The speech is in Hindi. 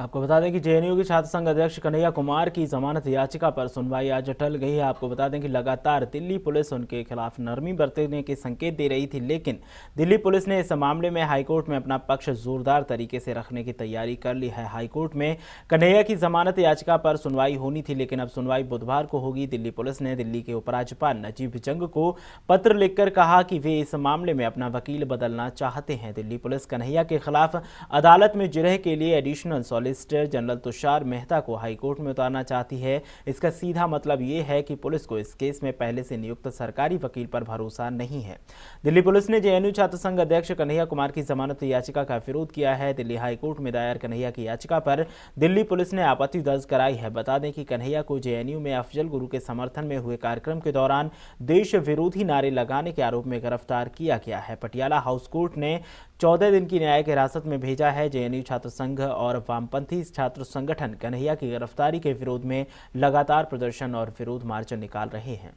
आपको बता दें कि जेएनयू के छात्र संघ अध्यक्ष कन्हैया कुमार की जमानत याचिका पर सुनवाई आज टल गई है आपको बता दें कि लगातार दिल्ली पुलिस उनके खिलाफ नरमी बरतने के संकेत दे रही थी लेकिन दिल्ली पुलिस ने इस मामले में हाईकोर्ट में अपना पक्ष जोरदार तरीके से रखने की तैयारी कर ली है हाईकोर्ट में कन्हैया की जमानत याचिका पर सुनवाई होनी थी लेकिन अब सुनवाई बुधवार को होगी दिल्ली पुलिस ने दिल्ली के उपराज्यपाल नजीब जंग को पत्र लिखकर कहा कि वे इस मामले में अपना वकील बदलना चाहते हैं दिल्ली पुलिस कन्हैया के खिलाफ अदालत में जिरह के लिए एडिशनल सॉलिस सॉलिसिटर जनरल तुषार मेहता को हाईकोर्ट में उतारना चाहती है इसका सीधा मतलब ये है कि पुलिस को इस केस में पहले से नियुक्त सरकारी वकील पर भरोसा नहीं है दिल्ली पुलिस ने जेएनयू छात्र संघ अध्यक्ष कन्हैया कुमार की जमानत याचिका का विरोध किया है दिल्ली हाईकोर्ट में दायर कन्हैया की याचिका पर दिल्ली पुलिस ने आपत्ति दर्ज कराई है बता दें कि कन्हैया को जेएनयू में अफजल गुरु के समर्थन में हुए कार्यक्रम के दौरान देश विरोधी नारे लगाने के आरोप में गिरफ्तार किया गया है पटियाला हाउस कोर्ट ने चौदह दिन की न्यायिक हिरासत में भेजा है जेएनयू छात्र संघ और वामपंथ वामपंथी छात्र संगठन कन्हैया की गिरफ्तारी के विरोध में लगातार प्रदर्शन और विरोध मार्च निकाल रहे हैं